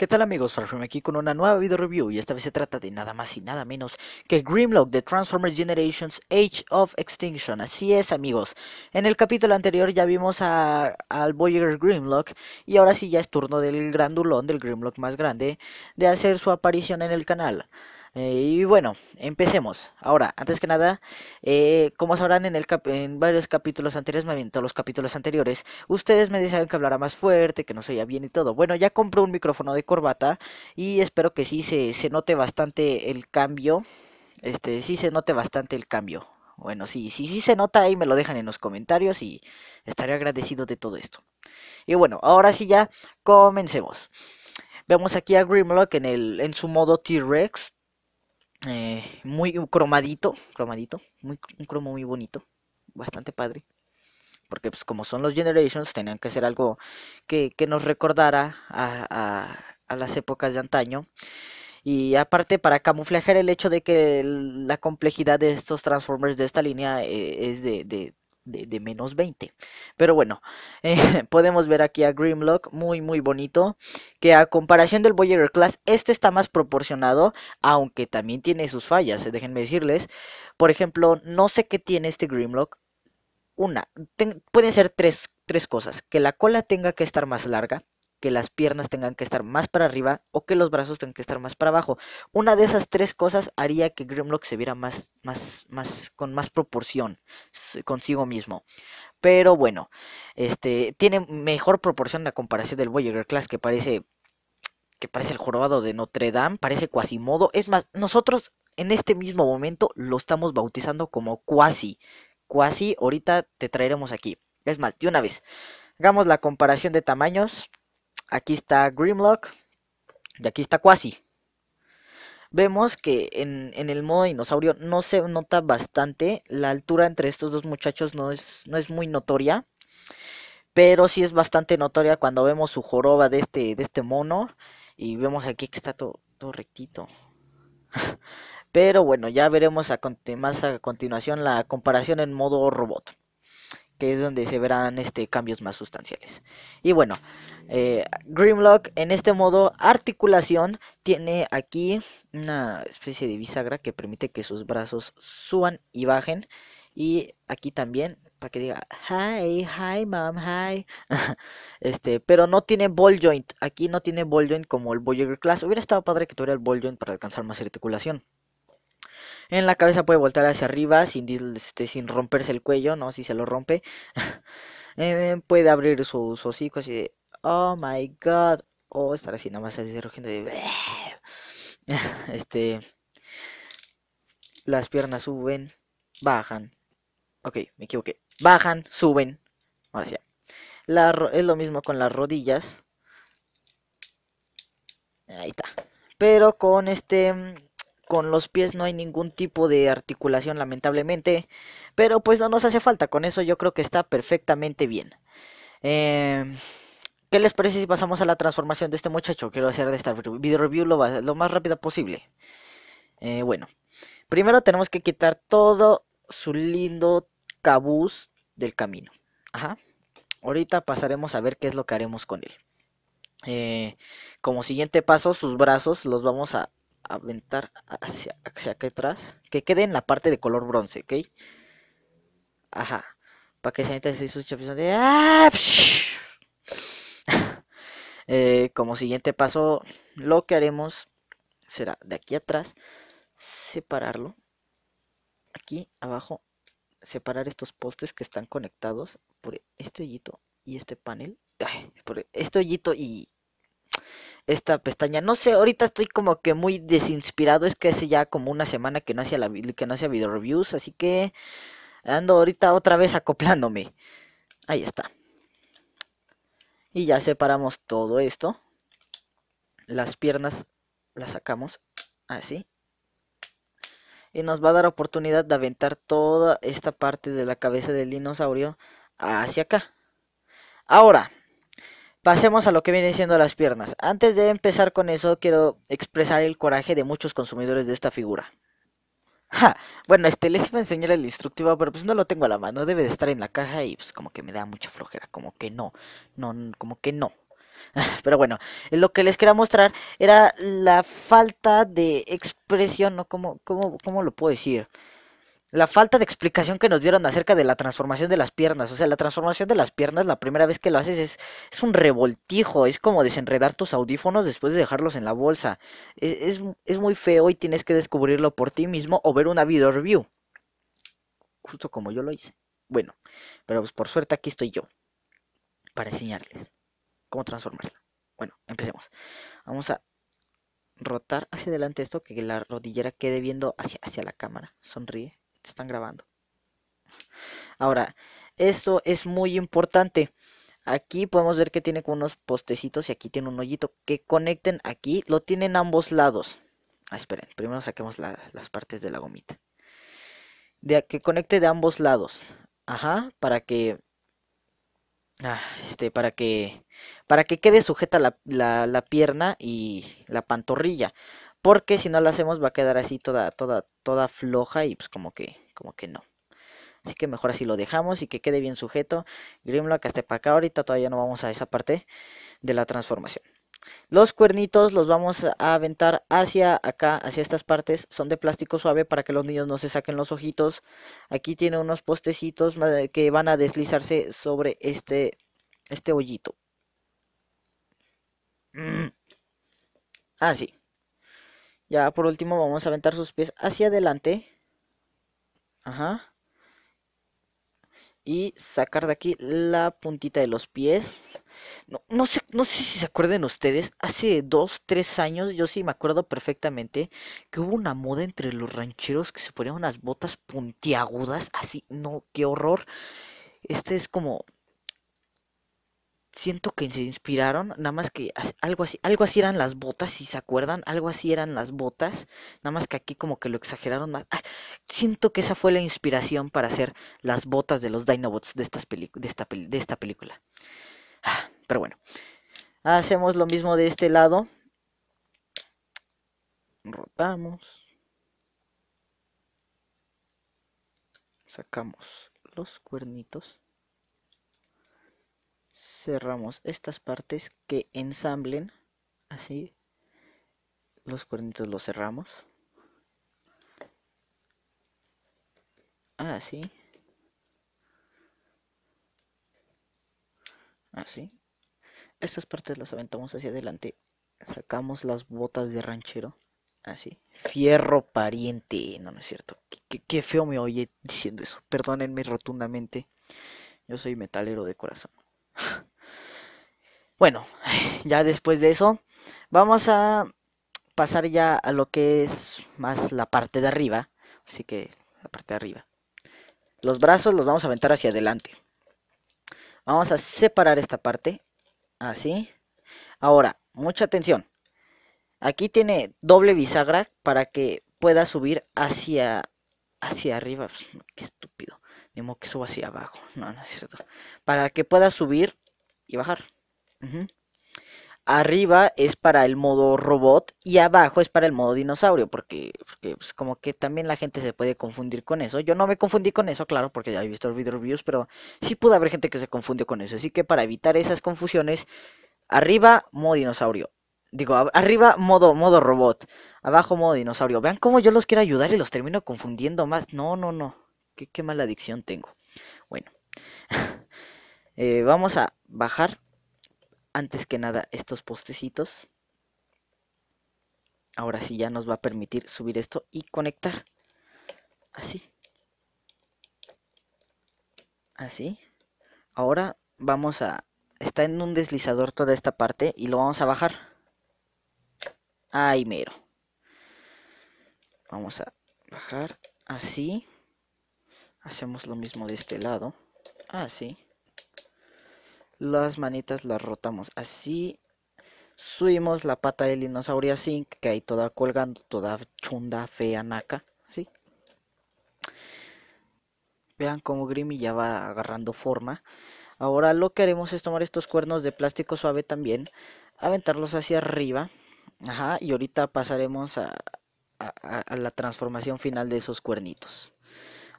¿Qué tal amigos? Transform aquí con una nueva video review y esta vez se trata de nada más y nada menos que Grimlock de Transformers Generations Age of Extinction. Así es amigos, en el capítulo anterior ya vimos a, al Voyager Grimlock y ahora sí ya es turno del grandulón, del Grimlock más grande, de hacer su aparición en el canal. Eh, y bueno, empecemos. Ahora, antes que nada, eh, como sabrán en, el en varios capítulos anteriores, me bien todos los capítulos anteriores, ustedes me decían que hablara más fuerte, que no se oía bien y todo. Bueno, ya compré un micrófono de corbata y espero que sí se, note bastante el cambio. Este, sí se note bastante el cambio. Bueno, sí, sí, sí se nota ahí, me lo dejan en los comentarios y estaré agradecido de todo esto. Y bueno, ahora sí ya comencemos. Vemos aquí a Grimlock en, el, en su modo T-Rex, eh, muy cromadito, cromadito, muy, un cromo muy bonito, bastante padre. Porque pues como son los Generations, tenían que ser algo que, nos recordara a, las épocas de antaño. Y aparte para camuflejar el hecho de que la complejidad de estos Transformers de esta línea eh, es de, de, menos 20. Pero bueno, eh, podemos ver aquí a Grimlock, muy muy bonito, que a comparación del Voyager Class, este está más proporcionado, aunque también tiene sus fallas, eh, déjenme decirles. Por ejemplo, no sé qué tiene este Grimlock. Una, pueden ser tres cosas, que la cola tenga que estar más larga, que las piernas tengan que estar más para arriba o que los brazos tengan que estar más para abajo. Una de esas tres cosas haría que Grimlock se viera más, más, más, con más proporción consigo mismo. Pero bueno, este tiene mejor proporción la comparación del Voyager Class que parece que parece el jorobado de Notre Dame, parece Quasimodo. Es más, nosotros en este mismo momento lo estamos bautizando como Quasi. Quasi, ahorita te traeremos aquí. Es más, de una vez, hagamos la comparación de tamaños. Aquí está Grimlock. Y aquí está Quasi. Vemos que en, el modo dinosaurio no se nota bastante. La altura entre estos dos muchachos no es, no es muy notoria. Pero sí es bastante notoria cuando vemos su joroba de este, de este mono. Y vemos aquí que está todo, todo rectito. pero bueno, ya veremos más a continuación la comparación en modo robot que es donde se verán este, cambios más sustanciales. Y bueno, eh, Grimlock en este modo articulación tiene aquí una especie de bisagra que permite que sus brazos suban y bajen. Y aquí también, para que diga, hi, hi, mom, hi. este, pero no tiene ball joint. Aquí no tiene ball joint como el Voyager Class. Hubiera estado padre que tuviera el ball joint para alcanzar más articulación. En la cabeza puede voltar hacia arriba este, sin, romperse el cuello, ¿no? Si se lo rompe. Eh, puede abrir sus hocicos. hocico de... Oh my god. O oh, estar así nomás así de... este... Las piernas suben, bajan. Ok, me equivoqué. Bajan, suben. Ahora sí. es lo mismo con las rodillas. Ahí está. Pero con este con los pies no hay ningún tipo de articulación lamentablemente, pero pues no nos hace falta, con eso yo creo que está perfectamente bien. Em, ¿Qué les parece si pasamos a la transformación de este muchacho? Quiero hacer de esta video review lo, más rápido posible. Eh, bueno, primero tenemos que quitar todo su lindo cabuz del camino. Ajá. Ahorita pasaremos a ver qué es lo que haremos con él. Eh, como siguiente paso, sus brazos los vamos a aventar hacia, hacia acá atrás. Que quede en la parte de color bronce, ¿ok? Ajá. Para que se meta sus de... Ah, eh, como siguiente paso, lo que haremos será de aquí atrás separarlo. Aquí abajo, separar estos postes que están conectados por este hoyito y este panel. por este hoyito y esta pestaña. No sé, ahorita estoy como que muy desinspirado. Es que hace ya como una semana que no hacía, que no video reviews. Así que ando ahorita otra vez acoplándome. Ahí está. Y ya separamos todo esto. Las piernas las sacamos así. Y nos va a dar oportunidad de aventar toda esta parte de la cabeza del dinosaurio hacia acá. Ahora, Pasemos a lo que vienen siendo las piernas. Antes de empezar con eso, quiero expresar el coraje de muchos consumidores de esta figura. bueno, este les iba a enseñar el instructivo, pero pues no lo tengo a la mano, debe de estar en la caja y pues como que me da mucha flojera, como que no, no, como que no. Pero bueno, lo que les quería mostrar era la falta de expresión, ¿no? cómo, cómo lo puedo decir? la falta de explicación que nos dieron acerca de la transformación de las piernas. O sea, la transformación de las piernas, la primera vez que lo haces es, un revoltijo, es como desenredar tus audífonos después de dejarlos en la bolsa. E, es, muy feo y tienes que descubrirlo por ti mismo o ver una video review. Justo como yo lo hice. Bueno, pero pues por suerte aquí estoy yo para enseñarles cómo transformarla. Bueno, empecemos. Vamos a rotar hacia adelante esto, que la rodillera quede viendo hacia la cámara. Sonríe están grabando. Ahora, esto es muy importante. Aquí podemos ver que tiene unos postecitos y aquí tiene un hoyito que conecten aquí. Lo tienen ambos lados. Ah, esperen, primero saquemos las partes de la gomita. De, que conecte de ambos lados. Ajá, para que... Ah, este, para que... Para que quede sujeta la, la, la pierna y la pantorrilla. Porque si no lo hacemos va a quedar así toda, toda, toda floja y pues como que, como que no. Así que mejor así lo dejamos y que quede bien sujeto. Grimlock hasta para acá. Ahorita todavía no vamos a esa parte de la transformación. Los cuernitos los vamos a aventar hacia acá, hacia estas partes. Son de plástico suave para que los niños no se saquen los ojitos. Aquí tiene unos postecitos eh, que van a deslizarse sobre este, este hoyito. Mm. Así. Ah, ya por último vamos a aventar sus pies hacia adelante. Ajá. Y sacar de aquí la puntita de los pies. No, sé, no sé si se acuerden ustedes, hace dos, tres años, yo sí me acuerdo perfectamente, que hubo una moda entre los rancheros que se ponían unas botas puntiagudas, así, no, qué horror. Este es como, siento que se inspiraron, nada más que algo así, algo así eran las botas, si se acuerdan, algo así eran las botas, nada más que aquí como que lo exageraron más. Ah, siento que esa fue la inspiración para hacer las botas de los Dinobots de, de, esta, de esta película. Ah, pero bueno, hacemos lo mismo de este lado. Rotamos. Sacamos los cuernitos cerramos estas partes que ensamblen así los cuernitos los cerramos así así estas partes las aventamos hacia adelante sacamos las botas de ranchero así fierro pariente no no es cierto qué, feo me oye diciendo eso perdónenme rotundamente yo soy metalero de corazón bueno, ya después de eso, vamos a pasar ya a lo que es más la parte de arriba. Así que la parte de arriba. Los brazos los vamos a aventar hacia adelante. Vamos a separar esta parte. Así. Ahora, mucha atención. Aquí tiene doble bisagra para que pueda subir hacia, hacia arriba. Pues, qué estúpido. Ni modo que suba hacia abajo. No, no es cierto. Para que pueda subir y bajar. Arriba es para el modo robot y abajo es para el modo dinosaurio. Porque, pues, como que también la gente se puede confundir con eso. Yo no me confundí con eso, claro, porque ya he visto el video reviews. Pero sí pudo haber gente que se confundió con eso. Así que para evitar esas confusiones, arriba modo dinosaurio. Digo, arriba modo, modo robot. Abajo modo dinosaurio. Vean cómo yo los quiero ayudar y los termino confundiendo más. No, no, no. ¿Qué, mala adicción tengo? Bueno, eh, vamos a bajar antes que nada estos postecitos. Ahora sí ya nos va a permitir subir esto y conectar. Así. Así. Ahora vamos a... Está en un deslizador toda esta parte y lo vamos a bajar. Ahí mero. Vamos a bajar así hacemos lo mismo de este lado así ah, las manitas las rotamos así subimos la pata del dinosaurio así que ahí toda colgando toda chunda fea naca vean como Grimmy ya va agarrando forma ahora lo que haremos es tomar estos cuernos de plástico suave también aventarlos hacia arriba ajá y ahorita pasaremos a la transformación final de esos cuernitos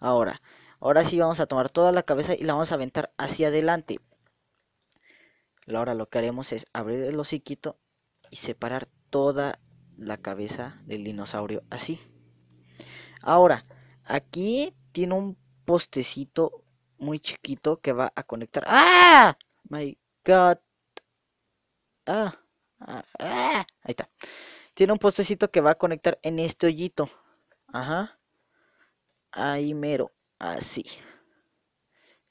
Ahora, ahora sí vamos a tomar toda la cabeza y la vamos a aventar hacia adelante. Ahora lo que haremos es abrir el hociquito y separar toda la cabeza del dinosaurio así. Ahora, aquí tiene un postecito muy chiquito que va a conectar. ¡Ah! My God. Ah, ah, ah. Ahí está. Tiene un postecito que va a conectar en este hoyito. Ajá ahí mero, así.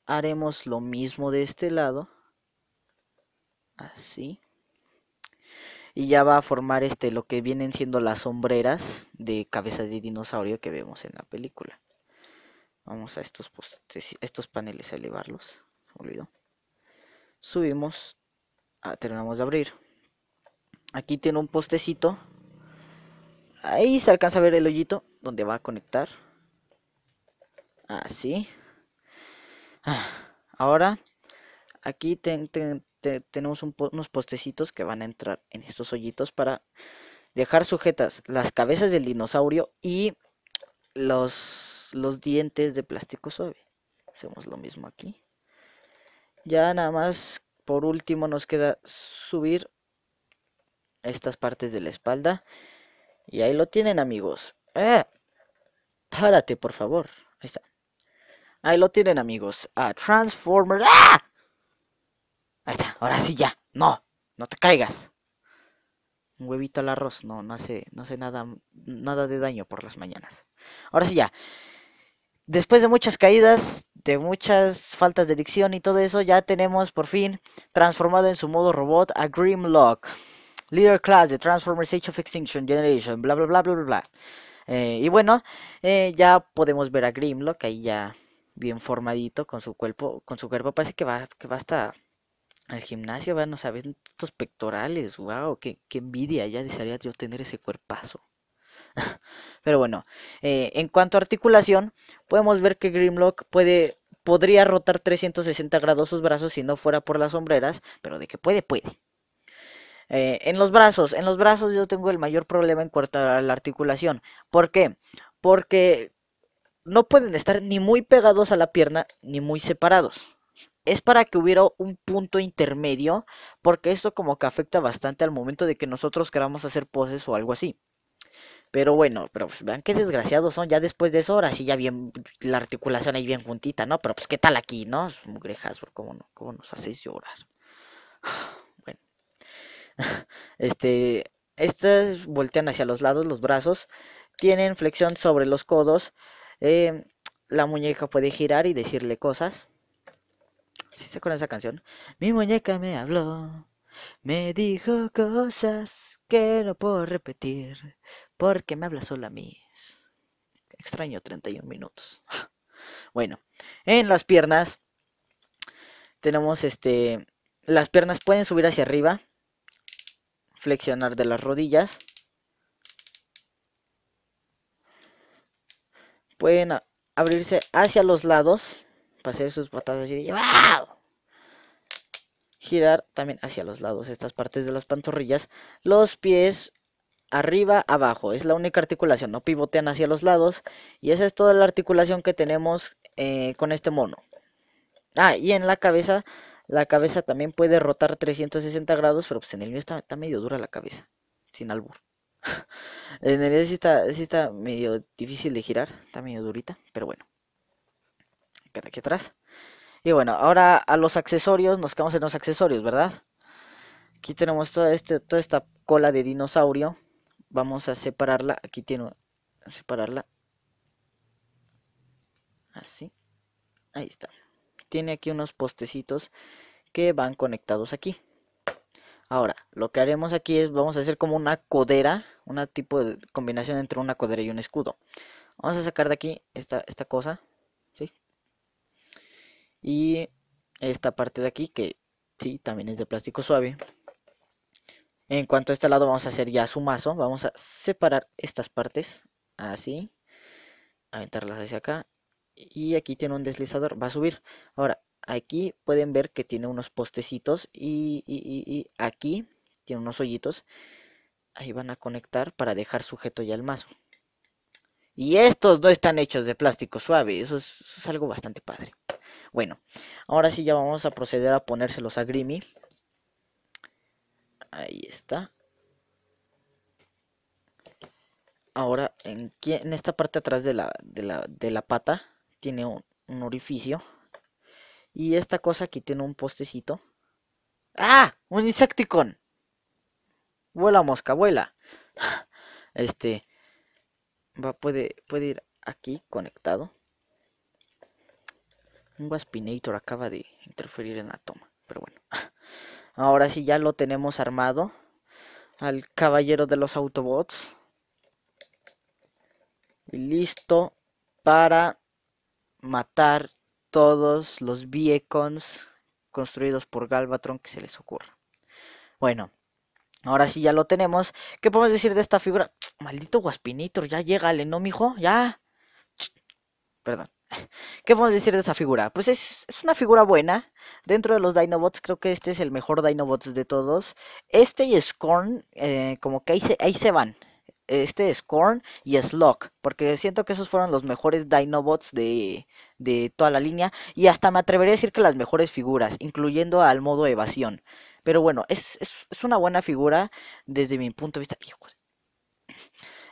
Haremos lo mismo de este lado, así. Y ya va a formar este, lo que vienen siendo las sombreras de cabezas de dinosaurio que vemos en la película. Vamos a estos, estos paneles a elevarlos. Subimos. Ah, terminamos de abrir. Aquí tiene un postecito. Ahí se alcanza a ver el hoyito donde va a conectar. Así. Ah, ah, ahora, aquí tenemos unos postecitos que van a entrar en estos hoyitos para dejar sujetas las cabezas del dinosaurio y los, los dientes de plástico suave. Hacemos lo mismo aquí. Ya nada más, por último, nos queda subir estas partes de la espalda. Y ahí lo tienen, amigos. ¡Eh! Párate, por favor. Ahí está. Ahí lo tienen, amigos. A Transformers. ¡Ah! Ahí está, ahora sí ya. No, no te caigas. Un huevito al arroz, no, no hace, no nada, nada de daño por las mañanas. Ahora sí ya. Después de muchas caídas, de muchas faltas de dicción y todo eso, ya tenemos por fin transformado en su modo robot a Grimlock. Leader Class de Transformers Age of Extinction Generation, bla bla bla bla bla. Eh, y bueno, eh, ya podemos ver a Grimlock, ahí ya bien formadito con su cuerpo, con su cuerpo parece que va, que va hasta al gimnasio, van, no sabes, estos pectorales, wow, qué, envidia, ya desearía yo tener ese cuerpazo. Pero bueno, eh, en cuanto a articulación, podemos ver que Grimlock puede, podría rotar 360 grados sus brazos si no fuera por las sombreras, pero de que puede, puede. Eh, en los brazos, en los brazos yo tengo el mayor problema en cuanto a la articulación. ¿Por qué? Porque no pueden estar ni muy pegados a la pierna ni muy separados. Es para que hubiera un punto intermedio, porque esto como que afecta bastante al momento de que nosotros queramos hacer poses o algo así. Pero bueno, pero pues vean qué desgraciados son ya después de eso, ahora sí ya bien la articulación ahí bien juntita, ¿no? Pero pues qué tal aquí, ¿no? Mugrejas, ¿cómo, no? ¿cómo nos hacéis llorar? Bueno. Este, estas voltean hacia los lados los brazos, tienen flexión sobre los codos, Em, la muñeca puede girar y decirle cosas. Si se con esa canción. Mi muñeca me habló. Me dijo cosas que no puedo repetir. Porque me habla solo a mí. Extraño 31 minutos. bueno, en las piernas tenemos este. Las piernas pueden subir hacia arriba. Flexionar de las rodillas pueden abrirse hacia los lados para hacer sus patadas y de ¡Wow! Girar también hacia los lados estas partes de las pantorrillas. Los pies arriba, abajo. Es la única articulación. No pivotean hacia los lados. Y esa es toda la articulación que tenemos eh, con este mono. Ah, y en la cabeza. La cabeza también puede rotar 360 grados. Pero pues en el mío está medio dura la cabeza. Sin albur en realidad sí está, medio difícil de girar, está medio durita, pero bueno. Queda aquí atrás. Y bueno, ahora a los accesorios, nos quedamos en los accesorios, ¿verdad? Aquí tenemos toda, este, toda esta cola de dinosaurio. Vamos a separarla, aquí tiene, separarla. Así, ahí está. Tiene aquí unos postecitos que van conectados aquí. Ahora, lo que haremos aquí es, vamos a hacer como una codera una tipo de combinación entre una cuadra y un escudo. Vamos a sacar de aquí esta, esta cosa, ¿sí? Y esta parte de aquí que sí, también es de plástico suave. En cuanto a este lado vamos a hacer ya su mazo, vamos a separar estas partes, así, aventarlas hacia acá. Y aquí tiene un deslizador, va a subir. Ahora, aquí pueden ver que tiene unos postecitos y, y, y aquí tiene unos hoyitos ahí van a conectar para dejar sujeto ya el mazo. Y estos no están hechos de plástico suave, eso es, algo bastante padre. Bueno, ahora sí ya vamos a proceder a ponérselos a Grimmy. Ahí está. Ahora en, esta parte atrás de la, de la, pata tiene un, orificio. Y esta cosa aquí tiene un postecito. ¡Ah! ¡Un Insecticon! Vuela mosca, vuela. Este va puede puede ir aquí conectado. Un Waspinator acaba de interferir en la toma, pero bueno. Ahora sí ya lo tenemos armado al caballero de los Autobots. Y listo para matar todos los Viecons construidos por Galvatron que se les ocurra. Bueno, Ahora sí ya lo tenemos. ¿Qué podemos decir de esta figura? Maldito Guaspinitor, ya llegale, ¿no, mijo? Ya. Perdón. ¿Qué podemos decir de esa figura? Pues es, una figura buena. Dentro de los Dinobots, creo que este es el mejor Dinobots de todos. Este y Scorn, eh, como que ahí se, ahí se van. Este es Scorn y Slug. Porque siento que esos fueron los mejores Dinobots de, de toda la línea. Y hasta me atrevería a decir que las mejores figuras, incluyendo al modo evasión. Pero bueno, es, una buena figura desde mi punto de vista.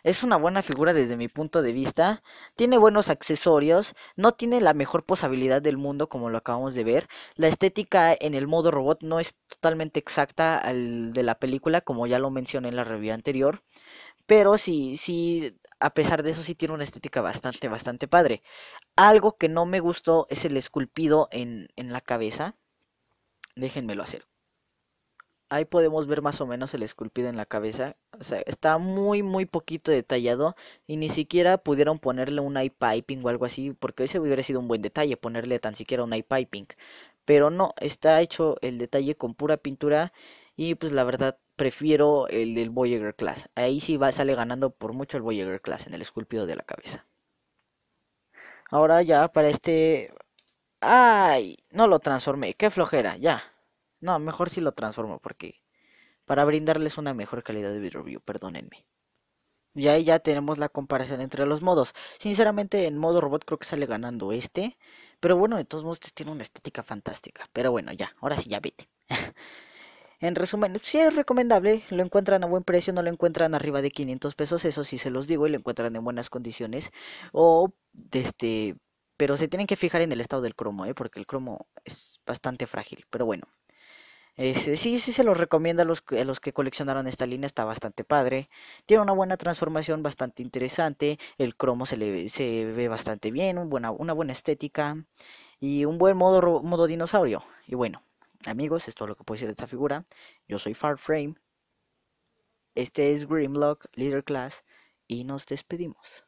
Es una buena figura desde mi punto de vista. Tiene buenos accesorios. No tiene la mejor posibilidad del mundo como lo acabamos de ver. La estética en el modo robot no es totalmente exacta al de la película como ya lo mencioné en la review anterior. Pero sí, sí, a pesar de eso sí tiene una estética bastante, bastante padre. Algo que no me gustó es el esculpido en, en la cabeza. Déjenmelo hacer. Ahí podemos ver más o menos el esculpido en la cabeza. O sea, está muy, muy poquito detallado. Y ni siquiera pudieron ponerle un eye piping o algo así. Porque ese hubiera sido un buen detalle, ponerle tan siquiera un eye piping. Pero no, está hecho el detalle con pura pintura. Y pues la verdad, prefiero el del Voyager Class. Ahí sí va, sale ganando por mucho el Voyager Class en el esculpido de la cabeza. Ahora ya para este... ¡Ay! No lo transformé. ¡Qué flojera! Ya. No, mejor si lo transformo porque para brindarles una mejor calidad de video view, perdónenme. Y ahí ya tenemos la comparación entre los modos. Sinceramente, en modo robot creo que sale ganando este. Pero bueno, de todos modos, este tiene una estética fantástica. Pero bueno, ya, ahora sí, ya vete. en resumen, sí es recomendable. Lo encuentran a buen precio, no lo encuentran arriba de 500 pesos. Eso sí se los digo y lo encuentran en buenas condiciones. O, este. Pero se tienen que fijar en el estado del cromo, ¿eh? porque el cromo es bastante frágil. Pero bueno. Este, sí, sí se los recomienda a los, que coleccionaron esta línea, está bastante padre. Tiene una buena transformación, bastante interesante. El cromo se, se ve bastante bien, una buena estética y un buen modo, modo dinosaurio. Y bueno, amigos, esto es lo que puedo decir de esta figura. Yo soy Farframe. Este es Grimlock, Leader Class, y nos despedimos.